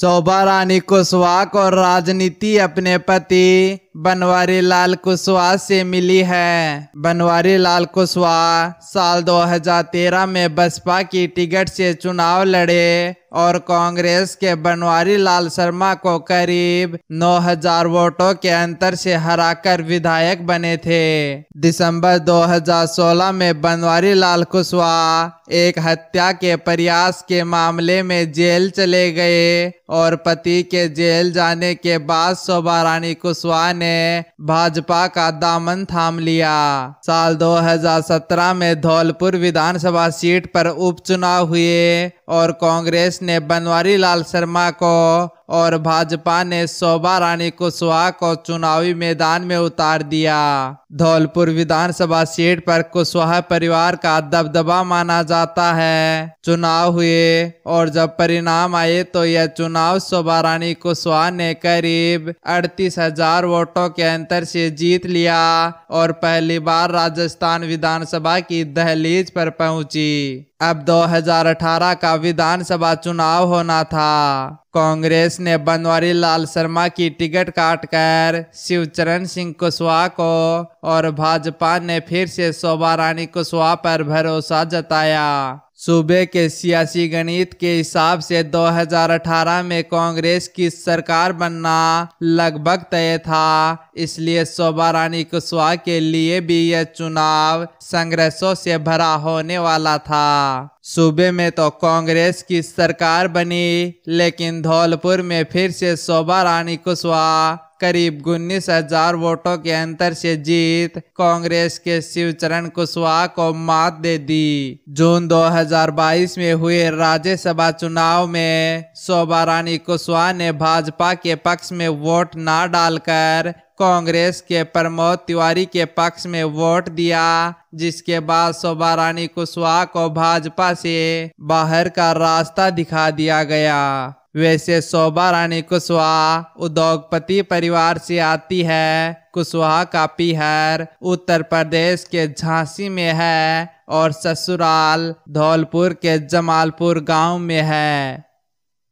शोभा रानी कुशवाहा और राजनीति अपने पति बनवारी लाल कुशवाहा से मिली है बनवारी लाल कुशवाहा साल 2013 में बसपा की टिकट से चुनाव लड़े और कांग्रेस के बनवारी लाल शर्मा को करीब 9000 वोटों के अंतर से हराकर विधायक बने थे दिसंबर 2016 में बनवारी लाल कुशवाहा एक हत्या के प्रयास के मामले में जेल चले गए और पति के जेल जाने के बाद शोभा रानी कुशवाहा ने ने भाजपा का दामन थाम लिया साल 2017 में धौलपुर विधानसभा सीट पर उपचुनाव हुए और कांग्रेस ने बनवारी लाल शर्मा को और भाजपा ने शोभा रानी कुशवाहा को चुनावी मैदान में उतार दिया धौलपुर विधानसभा सीट पर कुशवाहा परिवार का दबदबा माना जाता है चुनाव हुए और जब परिणाम आए तो यह चुनाव शोभा रानी कुशवाहा ने करीब अड़तीस हजार वोटों के अंतर से जीत लिया और पहली बार राजस्थान विधानसभा की दहलीज पर पहुंची अब 2018 का विधानसभा चुनाव होना था कांग्रेस ने बनवारी लाल शर्मा की टिकट काटकर शिवचरण सिंह कुशवाहा को और भाजपा ने फिर से शोभा रानी कुशवाहा पर भरोसा जताया सूबे के सियासी गणित के हिसाब से 2018 में कांग्रेस की सरकार बनना लगभग तय था इसलिए शोभा रानी कुशवाहा के लिए भी यह चुनाव संघर्षों से भरा होने वाला था सूबे में तो कांग्रेस की सरकार बनी लेकिन धौलपुर में फिर से शोभा रानी कुशवाहा करीब उन्नीस हजार वोटों के अंतर से जीत कांग्रेस के शिवचरण कुशवाहा को मात दे दी जून 2022 में हुए राज्यसभा चुनाव में शोभा रानी कुशवाहा ने भाजपा के पक्ष में वोट ना डालकर कांग्रेस के प्रमोद तिवारी के पक्ष में वोट दिया जिसके बाद शोभा रानी कुशवाहा को भाजपा से बाहर का रास्ता दिखा दिया गया वैसे शोभा रानी कुशवाहा उद्योगपति परिवार से आती है कुशवाहा का पीहर उत्तर प्रदेश के झांसी में है और ससुराल धौलपुर के जमालपुर गांव में है